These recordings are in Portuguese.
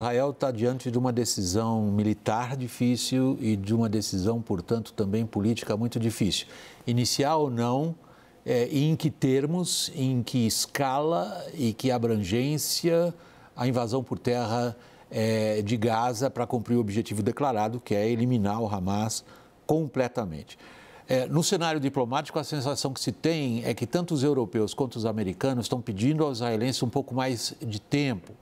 Israel está diante de uma decisão militar difícil e de uma decisão, portanto, também política muito difícil. Iniciar ou não, é, em que termos, em que escala e que abrangência a invasão por terra é, de Gaza para cumprir o objetivo declarado, que é eliminar o Hamas completamente. É, no cenário diplomático, a sensação que se tem é que tanto os europeus quanto os americanos estão pedindo aos israelenses um pouco mais de tempo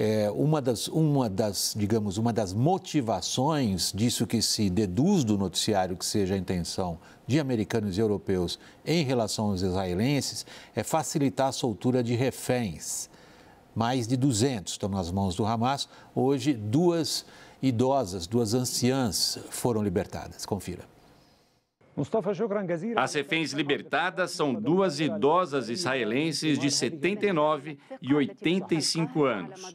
é, uma, das, uma das, digamos, uma das motivações disso que se deduz do noticiário que seja a intenção de americanos e europeus em relação aos israelenses é facilitar a soltura de reféns. Mais de 200 estão nas mãos do Hamas. Hoje, duas idosas, duas anciãs foram libertadas. Confira. As reféns libertadas são duas idosas israelenses de 79 e 85 anos.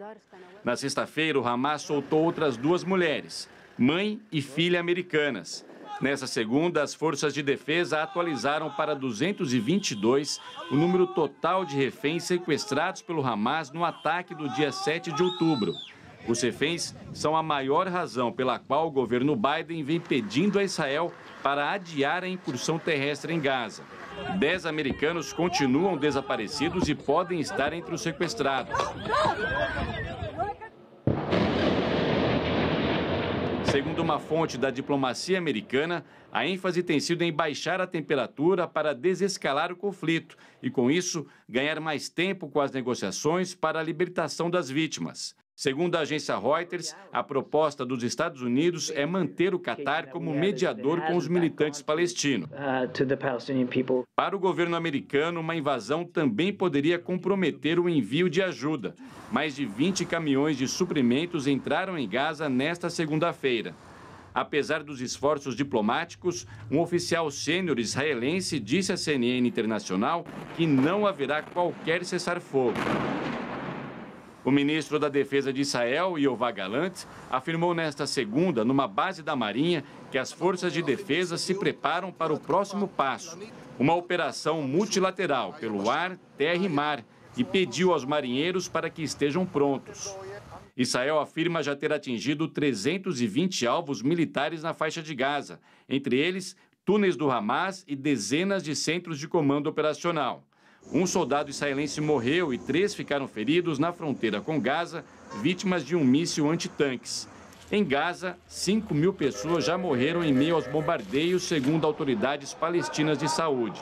Na sexta-feira, o Hamas soltou outras duas mulheres, mãe e filha americanas. Nessa segunda, as forças de defesa atualizaram para 222 o número total de reféns sequestrados pelo Hamas no ataque do dia 7 de outubro. Os reféns são a maior razão pela qual o governo Biden vem pedindo a Israel para adiar a incursão terrestre em Gaza. Dez americanos continuam desaparecidos e podem estar entre os sequestrados. Segundo uma fonte da diplomacia americana, a ênfase tem sido em baixar a temperatura para desescalar o conflito e, com isso, ganhar mais tempo com as negociações para a libertação das vítimas. Segundo a agência Reuters, a proposta dos Estados Unidos é manter o Catar como mediador com os militantes palestinos. Para o governo americano, uma invasão também poderia comprometer o envio de ajuda. Mais de 20 caminhões de suprimentos entraram em Gaza nesta segunda-feira. Apesar dos esforços diplomáticos, um oficial sênior israelense disse à CNN Internacional que não haverá qualquer cessar-fogo. O ministro da Defesa de Israel, Yovav Galant, afirmou nesta segunda, numa base da Marinha, que as forças de defesa se preparam para o próximo passo, uma operação multilateral pelo ar, terra e mar, e pediu aos marinheiros para que estejam prontos. Israel afirma já ter atingido 320 alvos militares na faixa de Gaza, entre eles túneis do Hamas e dezenas de centros de comando operacional. Um soldado israelense morreu e três ficaram feridos na fronteira com Gaza, vítimas de um míssil antitanques. Em Gaza, 5 mil pessoas já morreram em meio aos bombardeios, segundo autoridades palestinas de saúde.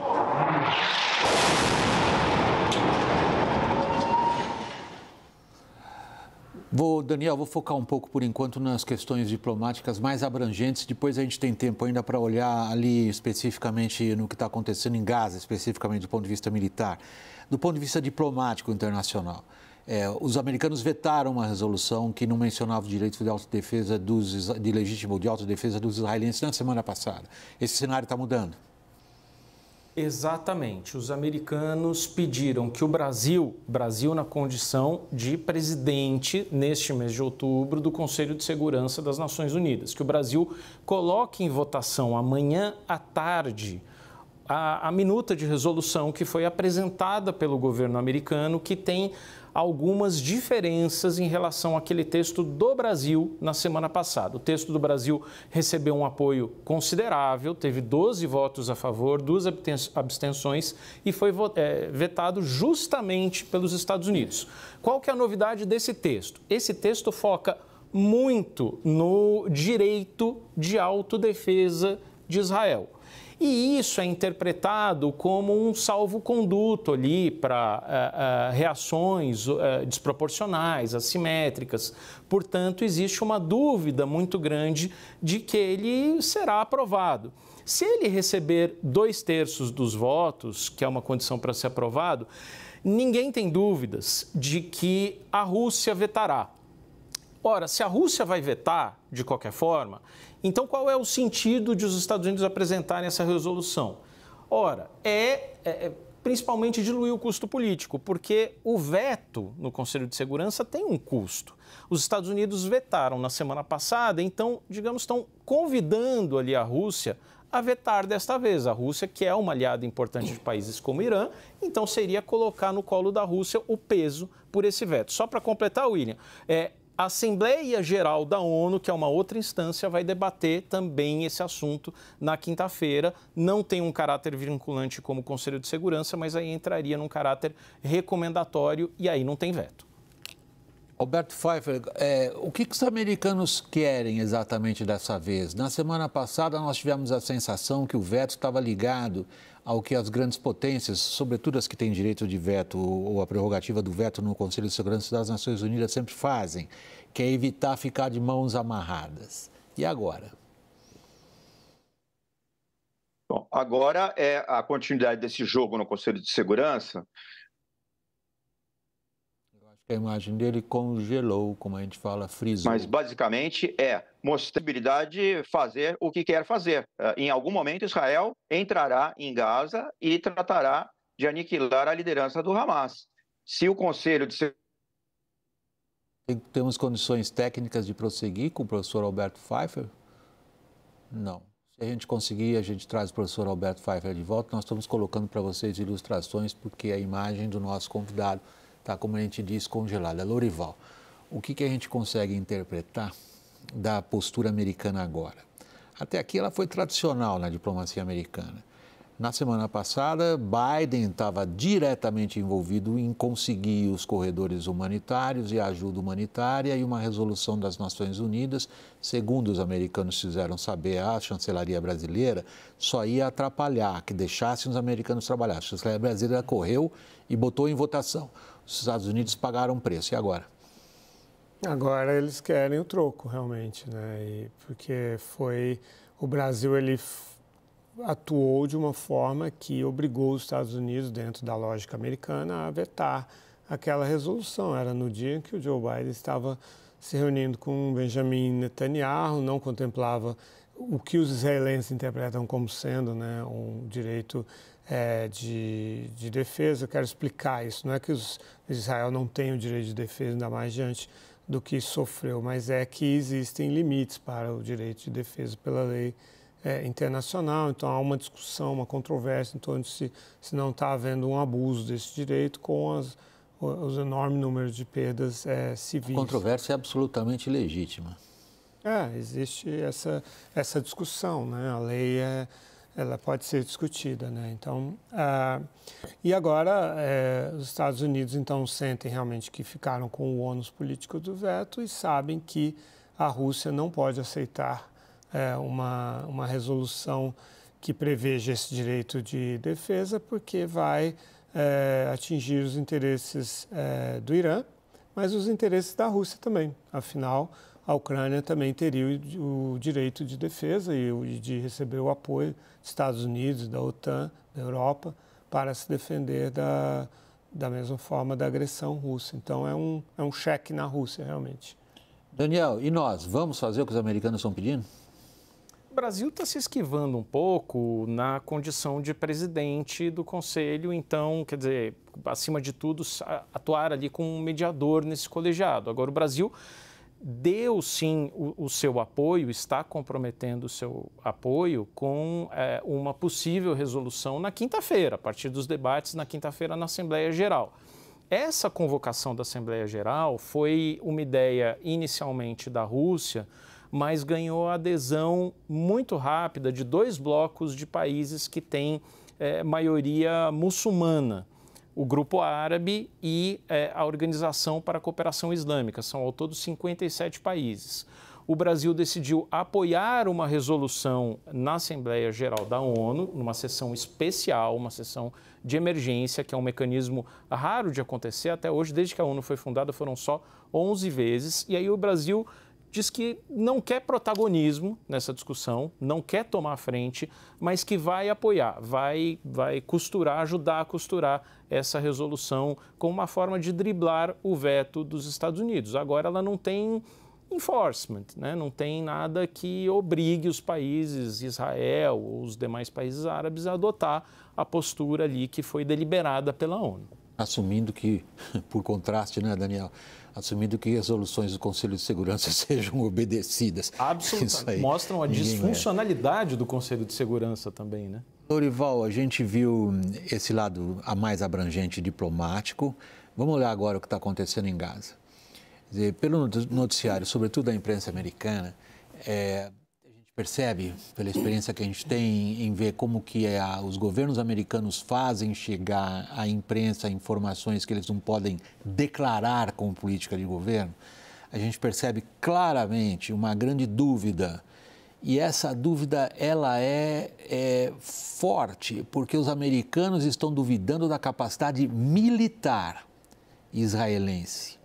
Vou, Daniel, vou focar um pouco por enquanto nas questões diplomáticas mais abrangentes. Depois a gente tem tempo ainda para olhar ali especificamente no que está acontecendo em Gaza, especificamente do ponto de vista militar. Do ponto de vista diplomático internacional, é, os americanos vetaram uma resolução que não mencionava o direito de autodefesa dos de legítimo de autodefesa dos israelenses na semana passada. Esse cenário está mudando. Exatamente. Os americanos pediram que o Brasil, Brasil na condição de presidente neste mês de outubro do Conselho de Segurança das Nações Unidas, que o Brasil coloque em votação amanhã à tarde a, a minuta de resolução que foi apresentada pelo governo americano, que tem algumas diferenças em relação àquele texto do Brasil na semana passada. O texto do Brasil recebeu um apoio considerável, teve 12 votos a favor, duas abstenções e foi é, vetado justamente pelos Estados Unidos. Qual que é a novidade desse texto? Esse texto foca muito no direito de autodefesa de Israel. E isso é interpretado como um salvo-conduto ali para uh, eh, uh, eh, reações uh, desproporcionais, assimétricas. Portanto, existe uma dúvida muito grande de que ele será aprovado. Se ele receber dois terços dos votos, que é uma condição para ser aprovado, ninguém tem dúvidas de que a Rússia vetará. Ora, se a Rússia vai vetar de qualquer forma, então qual é o sentido de os Estados Unidos apresentarem essa resolução? Ora, é, é, é principalmente diluir o custo político, porque o veto no Conselho de Segurança tem um custo. Os Estados Unidos vetaram na semana passada, então, digamos, estão convidando ali a Rússia a vetar desta vez. A Rússia, que é uma aliada importante de países como Irã, então seria colocar no colo da Rússia o peso por esse veto. Só para completar, William, é, a Assembleia Geral da ONU, que é uma outra instância, vai debater também esse assunto na quinta-feira. Não tem um caráter vinculante como o Conselho de Segurança, mas aí entraria num caráter recomendatório e aí não tem veto. Alberto Pfeiffer, é, o que, que, os americanos querem exatamente dessa vez? Na semana passada, nós tivemos a sensação que o veto estava ligado ao que as grandes potências, sobretudo as que têm direito de veto ou a prerrogativa do veto no Conselho de Segurança das Nações Unidas, sempre fazem, que é evitar ficar de mãos amarradas. E agora? Bom, agora é a continuidade desse jogo no Conselho de Segurança a imagem dele congelou, como a gente fala, frisou. Mas basicamente é possibilidade fazer o que quer fazer. Ah, em algum momento, Israel entrará em Gaza e tratará de aniquilar a liderança do Hamas. Se o Conselho de Temos condições técnicas de prosseguir com o professor Alberto Pfeiffer? Não. Se a gente conseguir, a gente traz o professor Alberto Pfeiffer de volta. Nós estamos colocando para vocês ilustrações, porque é a imagem do nosso convidado está, como a gente diz, congelada. Lorival, o que, que a gente consegue interpretar da postura americana agora? Até aqui ela foi tradicional na diplomacia americana. Na semana passada, Biden estava diretamente envolvido em conseguir os corredores humanitários e a ajuda humanitária e uma resolução das Nações Unidas, segundo os americanos fizeram saber à ah, chancelaria brasileira, só ia atrapalhar, que deixassem os americanos trabalhar. A chancelaria brasileira correu e botou em votação. Os Estados Unidos pagaram um preço. E agora? Agora eles querem o troco, realmente, né? E porque foi o Brasil ele atuou de uma forma que obrigou os Estados Unidos, dentro da lógica americana, a vetar aquela resolução. Era no dia em que o Joe Biden estava se reunindo com Benjamin Netanyahu, não contemplava o que os israelenses interpretam como sendo né, um direito é, de, de, defesa. Eu quero explicar isso. Não é que os, Israel não tem o direito de defesa, ainda mais diante do que sofreu, mas é que existem limites para o direito de defesa pela lei é, internacional. Então há uma discussão, uma controvérsia em torno de se, se não está havendo um abuso desse direito com as, os enormes números de perdas é, civis. A controvérsia é absolutamente legítima. É, existe essa, essa discussão. Né? A lei é, ela pode ser discutida, né? Então, ah, e agora eh, os Estados Unidos então sentem realmente que ficaram com o ônus político do veto e sabem que a Rússia não pode aceitar eh, uma uma resolução que preveja esse direito de defesa, porque vai eh, atingir os interesses do Irã, mas os interesses da Rússia também. Afinal, a Ucrânia também teria o, direito de defesa e, de receber o apoio dos Estados Unidos, da OTAN, da Europa, para se defender da, da mesma forma da agressão russa. Então é um, é um cheque na Rússia, realmente. Daniel, e nós? Vamos fazer o que os americanos estão pedindo? O Brasil está se esquivando um pouco na condição de presidente do Conselho, então, quer dizer, acima de tudo, atuar ali como um mediador nesse colegiado. Agora, o Brasil deu sim o, o, seu apoio, está comprometendo o seu apoio com é, uma possível resolução na quinta-feira, a partir dos debates na quinta-feira na Assembleia Geral. Essa convocação da Assembleia Geral foi uma ideia inicialmente da Rússia, mas ganhou adesão muito rápida de dois blocos de países que têm é, maioria muçulmana o Grupo Árabe e é, a Organização para a Cooperação Islâmica. São ao todo 57 países. O Brasil decidiu apoiar uma resolução na Assembleia Geral da ONU, numa sessão especial, uma sessão de emergência, que é um mecanismo raro de acontecer até hoje, desde que a ONU foi fundada, foram só 11 vezes. E aí o Brasil diz que não quer protagonismo nessa discussão, não quer tomar frente, mas que vai apoiar, vai, vai costurar, ajudar a costurar essa resolução com uma forma de driblar o veto dos Estados Unidos. Agora ela não tem enforcement, né? não tem nada que obrigue os países, Israel ou os demais países árabes, a adotar a postura ali que foi deliberada pela ONU assumindo que, por contraste, né, Daniel, assumindo que resoluções do Conselho de Segurança sejam obedecidas. Absolutamente. Mostram a é. disfuncionalidade é. do Conselho de Segurança também, né? Dorival, a gente viu esse lado a mais abrangente diplomático. Vamos olhar agora o que está acontecendo em Gaza. Dizer, pelo noticiário, sobretudo da imprensa americana, é, percebe pela experiência que a gente tem em ver como que é eh, a, os governos americanos fazem chegar à imprensa informações que eles não podem declarar como política de governo, a gente percebe claramente uma grande dúvida e essa dúvida ela é, é forte porque os americanos estão duvidando da capacidade militar israelense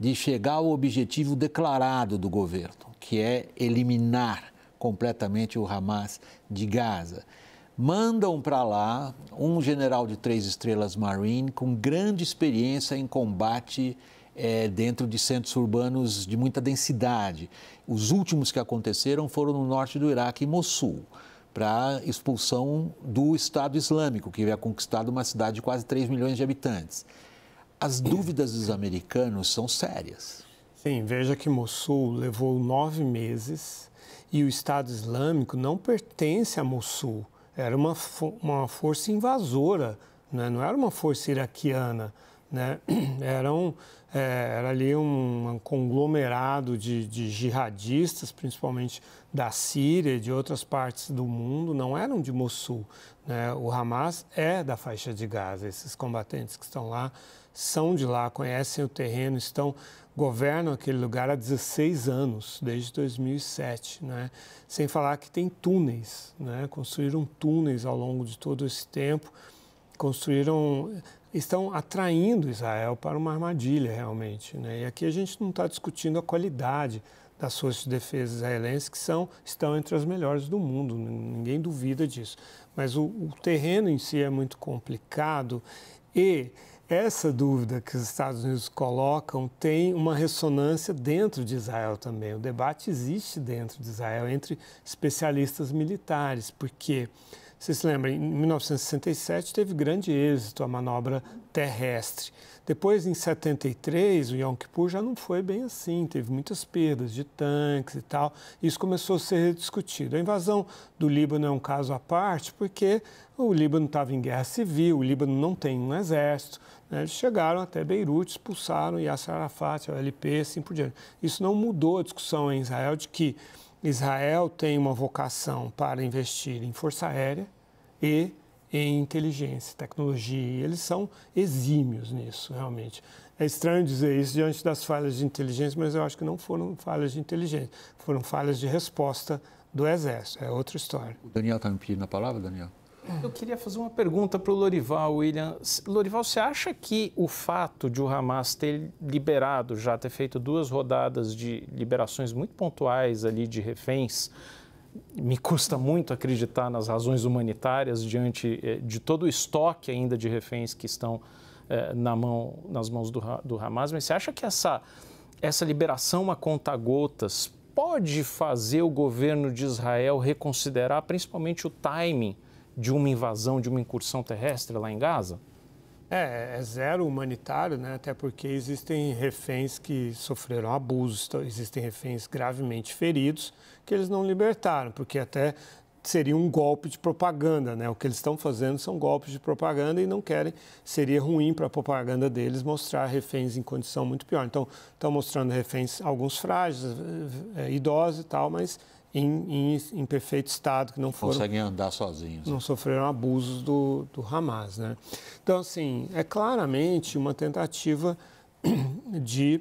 de chegar ao objetivo declarado do governo, que é eliminar completamente o Hamas de Gaza. Mandam para lá um general de três estrelas Marine com grande experiência em combate é, dentro de centros urbanos de muita densidade. Os últimos que aconteceram foram no norte do Iraque, em Mossul, para expulsão do Estado Islâmico, que havia conquistado uma cidade de quase 3 milhões de habitantes. As dúvidas dos americanos são sérias. Sim, veja que Mossul levou nove meses e o Estado Islâmico não pertence a Mossul. Era uma, fo uma força invasora, né? não era uma força iraquiana. Né? Eram, é, era ali um, um conglomerado de, de, jihadistas, principalmente da Síria e de outras partes do mundo, não eram de Mossul. Né? O Hamas é da faixa de Gaza, esses combatentes que estão lá são de lá, conhecem o terreno, estão governam aquele lugar há 16 anos, desde 2007, né? sem falar que tem túneis, né? construíram túneis ao longo de todo esse tempo, construíram, estão atraindo Israel para uma armadilha realmente. Né? E aqui a gente não está discutindo a qualidade das forças de defesa israelenses, que são, estão entre as melhores do mundo, ninguém duvida disso. Mas o, o terreno em si é muito complicado e essa dúvida que os Estados Unidos colocam tem uma ressonância dentro de Israel também. O debate existe dentro de Israel entre especialistas militares, porque vocês se lembram, em 1967 teve grande êxito a manobra terrestre. Depois, em 73, o Yom Kippur já não foi bem assim, teve muitas perdas de tanques e tal. Isso começou a ser discutido. A invasão do Líbano é um caso à parte, porque o Líbano estava em guerra civil, o Líbano não tem um exército. Né? Eles chegaram até Beirute, expulsaram Yasser Arafat, a LP, assim por diante. Isso não mudou a discussão em Israel de que Israel tem uma vocação para investir em força aérea e em inteligência, tecnologia. Eles são exímios nisso, realmente. É estranho dizer isso diante das falhas de inteligência, mas eu acho que não foram falhas de inteligência, foram falhas de resposta do Exército. É outra história. O Daniel está me pedindo a palavra, Daniel? Ah. Eu queria fazer uma pergunta para o Lorival, William. Lorival, você acha que o fato de o Hamas ter liberado, já ter feito duas rodadas de liberações muito pontuais ali de reféns, me custa muito acreditar nas razões humanitárias diante eh, de todo o estoque ainda de reféns que estão eh, na mão, nas mãos do, do Hamas, mas você acha que essa, essa liberação a conta-gotas pode fazer o governo de Israel reconsiderar principalmente o timing de uma invasão, de uma incursão terrestre lá em Gaza? É, é zero humanitário, né? até porque existem reféns que sofreram abusos, então existem reféns gravemente feridos que eles não libertaram, porque até seria um golpe de propaganda, né? O que eles estão fazendo são golpes de propaganda e não querem. Seria ruim para a propaganda deles mostrar reféns em condição muito pior. Então, estão mostrando reféns, alguns frágeis, eh, eh, idosos e tal, mas em, em, em perfeito estado, que não foram... Conseguem andar sozinhos. Não né? sofreram abusos do, do Hamas, né? Então, assim, é claramente uma tentativa de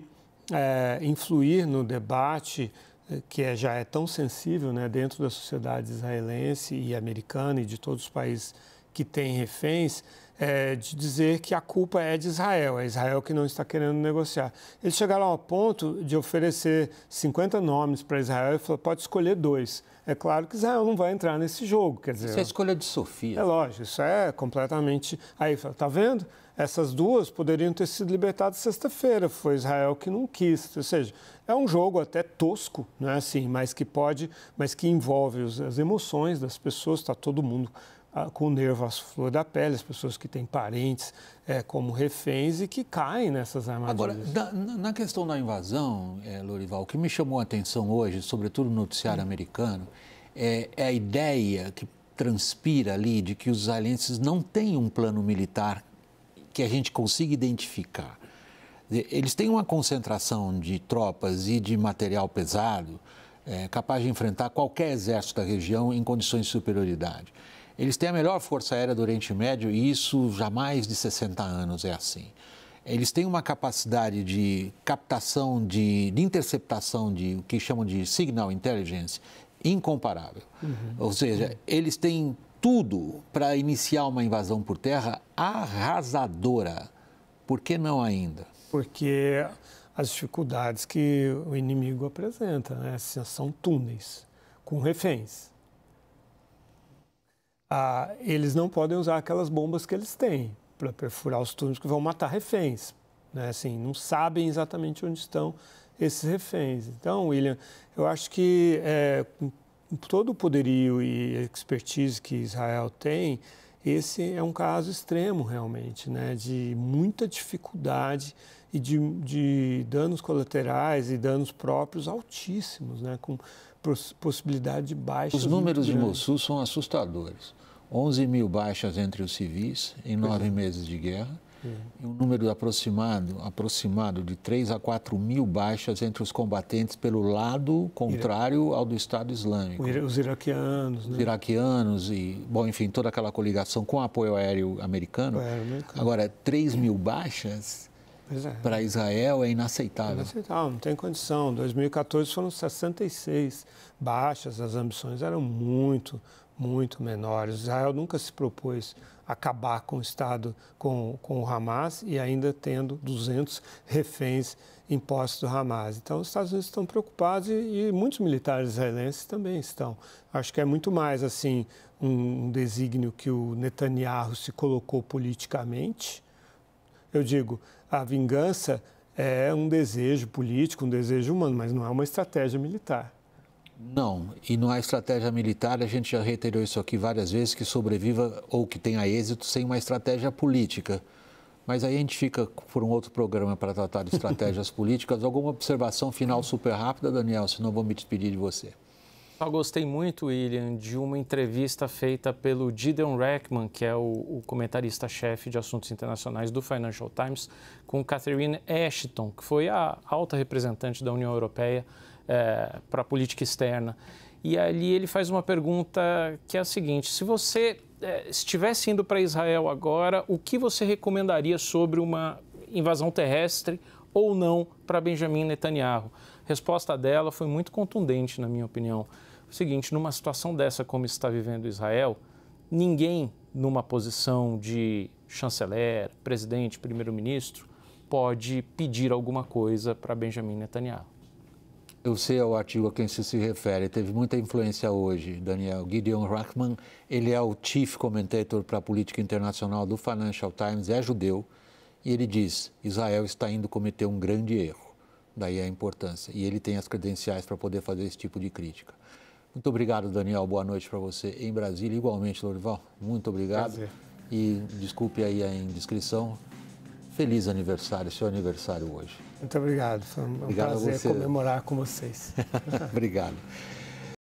é, influir no debate eh, que é, já é tão sensível né, dentro da sociedade israelense e americana e de todos os países que têm reféns, é, de dizer que a culpa é de Israel, é Israel que não está querendo negociar. Eles chegaram ao ponto de oferecer 50 nomes para Israel e falou: pode escolher dois. É claro que Israel não vai entrar nesse jogo. Quer dizer, isso é escolha de Sofia. É lógico, isso é completamente. Aí fala: tá vendo? Essas duas poderiam ter sido libertadas sexta-feira, foi Israel que não quis. Ou seja, é um jogo até tosco, é assim, mas que pode, mas que envolve as emoções das pessoas, está todo mundo com o nervo à flor da pele, as pessoas que têm parentes é, como reféns e que caem nessas armadilhas. Agora, na, na questão da invasão, é, Lorival, o que me chamou a atenção hoje, sobretudo no noticiário americano, é, é a ideia que transpira ali de que os israelenses não têm um plano militar que a gente consiga identificar. Eles têm uma concentração de tropas e de material pesado é, capaz de enfrentar qualquer exército da região em condições de superioridade. Eles têm a melhor força aérea do Oriente Médio e isso já mais de 60 anos é assim. Eles têm uma capacidade de captação, de, de interceptação de o que chamam de signal intelligence incomparável. Uhum. Ou seja, uhum. eles têm tudo para iniciar uma invasão por terra arrasadora. Por que não ainda? Porque as dificuldades que o inimigo apresenta, né? são túneis com reféns ah, eles não podem usar aquelas bombas que eles têm para perfurar os túneis que vão matar reféns. Né? Assim, não sabem exatamente onde estão esses reféns. Então, William, eu acho que é, com todo o poderio e expertise que Israel tem, esse é um caso extremo realmente, né? de muita dificuldade e de, de danos colaterais e danos próprios altíssimos, né? com possibilidade de baixas. Os números de Mossul são assustadores. 11 mil baixas entre os civis em nove é. meses de guerra é. e um número aproximado, aproximado de 3 a 4 mil baixas entre os combatentes pelo lado contrário ao do Estado Islâmico. Os iraquianos, né? Os iraquianos e, bom, enfim, toda aquela coligação com apoio aéreo americano. Aéreo americano. Agora, 3 mil baixas é. Para Israel é inaceitável. Inaceitável, não tem condição. 2014 foram 66 baixas, as ambições eram muito, muito menores. Israel nunca se propôs acabar com o Estado, com, com o Hamas, e ainda tendo 200 reféns impostos do Hamas. Então, os Estados Unidos estão preocupados e, e, muitos militares israelenses também estão. Acho que é muito mais assim um, um desígnio que o Netanyahu se colocou politicamente eu digo, a vingança é um desejo político, um desejo humano, mas não é uma estratégia militar. Não, e não há estratégia militar, a gente já reiterou isso aqui várias vezes, que sobreviva ou que tenha êxito sem uma estratégia política. Mas aí a gente fica por um outro programa para tratar de estratégias políticas. Alguma observação final super rápida, Daniel, senão vou me despedir de você. Eu gostei muito, William, de uma entrevista feita pelo Gideon Reckman, que é o, o comentarista-chefe de assuntos internacionais do Financial Times, com Catherine Ashton, que foi a alta representante da União Europeia é, para a política externa. E ali ele faz uma pergunta que é a seguinte: se você é, estivesse indo para Israel agora, o que você recomendaria sobre uma invasão terrestre ou não para Benjamin Netanyahu? A resposta dela foi muito contundente, na minha opinião. O seguinte, numa situação dessa como está vivendo Israel, ninguém numa posição de chanceler, presidente, primeiro-ministro pode pedir alguma coisa para Benjamin Netanyahu. Eu sei o artigo a quem se, se refere, teve muita influência hoje, Daniel. Gideon Rachman, ele é o chief commentator para a política internacional do Financial Times, é judeu, e ele diz: Israel está indo cometer um grande erro. Daí a importância. E ele tem as credenciais para poder fazer esse tipo de crítica. Muito obrigado, Daniel. Boa noite para você em Brasília. Igualmente, Lorival, muito obrigado. Prazer. E desculpe aí a indiscrição. Feliz aniversário, seu aniversário hoje. Muito obrigado. Foi um obrigado prazer comemorar com vocês. obrigado.